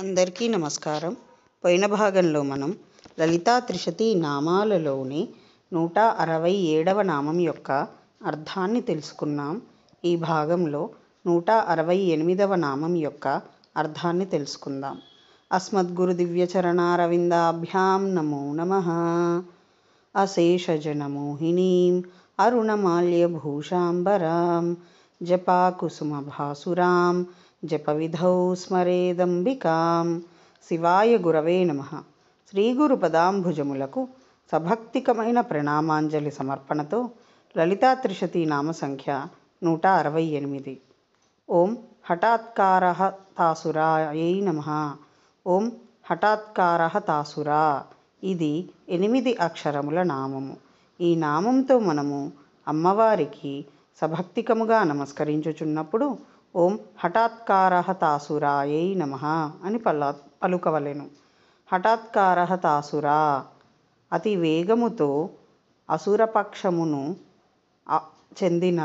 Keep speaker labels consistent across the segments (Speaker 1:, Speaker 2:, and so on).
Speaker 1: అందరికీ నమస్కారం పోయిన భాగంలో మనం లలితా త్రిషతి నామాలలోని నూట అరవై ఏడవ నామం యొక్క అర్థాన్ని తెలుసుకున్నాం ఈ భాగంలో నూట అరవై ఎనిమిదవ నామం యొక్క అర్థాన్ని తెలుసుకుందాం అస్మద్గురు దివ్యచరణారవిందాభ్యాం నమో నమ అశేషజనమోహినీం అరుణమాల్యభూషాంబరాం జపాకుసుమభాసురాం జపవిధౌ స్మరేదంబికాం శివాయ గురవే నమ శ్రీగురు పదాంభుజములకు సభక్తికమైన ప్రణామాంజలి సమర్పణతో లలితా నామ సంఖ్య నూట అరవై ఎనిమిది ఓం హఠాత్కార నమ ఓం హఠాత్కారాసురా ఇది ఎనిమిది అక్షరముల నామము ఈ నామంతో మనము అమ్మవారికి సభక్తికముగా నమస్కరించుచున్నప్పుడు ఓం హఠాత్కారహతాసురాయై నమ అని పల పలుకవలెను హఠాత్కారహతాసురా తాసురా అతి వేగముతో అసురపక్షమును చెందిన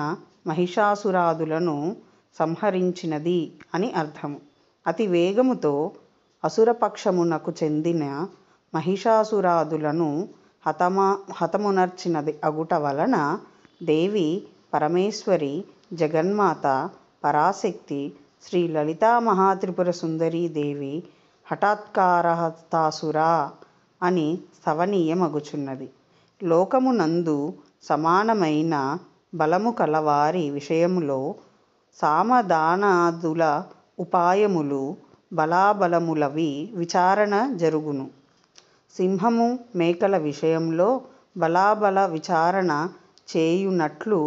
Speaker 1: మహిషాసురాదులను సంహరించినది అని అర్థము అతి వేగముతో అసురపక్షమునకు చెందిన మహిషాసురాదులను హతమా హతమునర్చినది అగుట వలన దేవి పరమేశ్వరి జగన్మాత పరాశక్తి శ్రీ లలితామహాత్రిపుర సుందరీదేవి హఠాత్కారహతాసురా అని స్థవనీయమగుచున్నది లోకమునందు సమానమైన బలము కలవారి విషయములో సామదానాదుల ఉపాయములు బలాబలములవి విచారణ జరుగును సింహము మేకల విషయంలో బలాబల విచారణ చేయునట్లు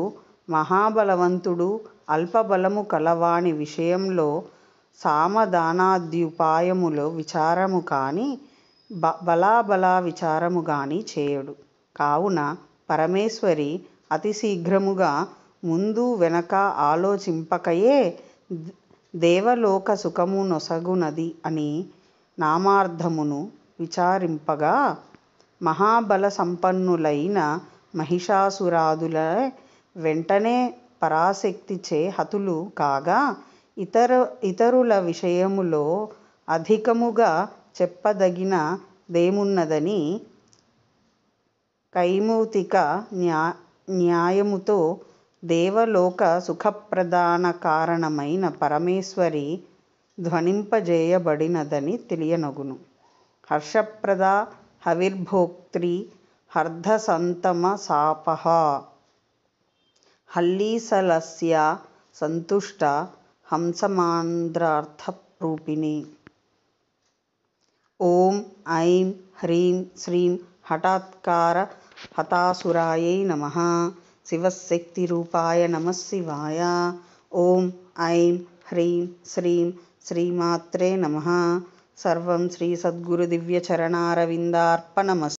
Speaker 1: మహాబలవంతుడు అల్పబలము కలవాణి విషయంలో సామధానాద్యుపాయములో విచారము కాని బ బలాబలా విచారము గాని చేయడు కావున పరమేశ్వరి అతి శీఘ్రముగా ముందు వెనక ఆలోచింపకయే దేవలోక సుఖము నొసగునది అని నామార్థమును విచారింపగా మహాబల సంపన్నులైన మహిషాసురాదుల వెంటనే పరాశక్తిచే హతులు కాగా ఇతర ఇతరుల విషయములో అధికముగా చెప్పదగిన దేమున్నదని కైమూతిక న్యా న్యాయముతో దేవలోక సుఖప్రదాన కారణమైన పరమేశ్వరి ధ్వనింపజేయబడినదని తెలియనగును హర్షప్రద హవిర్భోక్త్రి హర్ధసంతమ సాపహ हल्लीसलस्या सन्तुष्टा हंसमान्द्रार्थरूपिणी ॐ ऐं ह्रीं श्रीं हठात्कार हतासुरायै नमः शिवशक्तिरूपाय नमः शिवाय ॐ ऐं ह्रीं श्रीं श्रीमात्रे नमः सर्वं श्रीसद्गुरुदिव्यचरणारविन्दार्पनमस्ते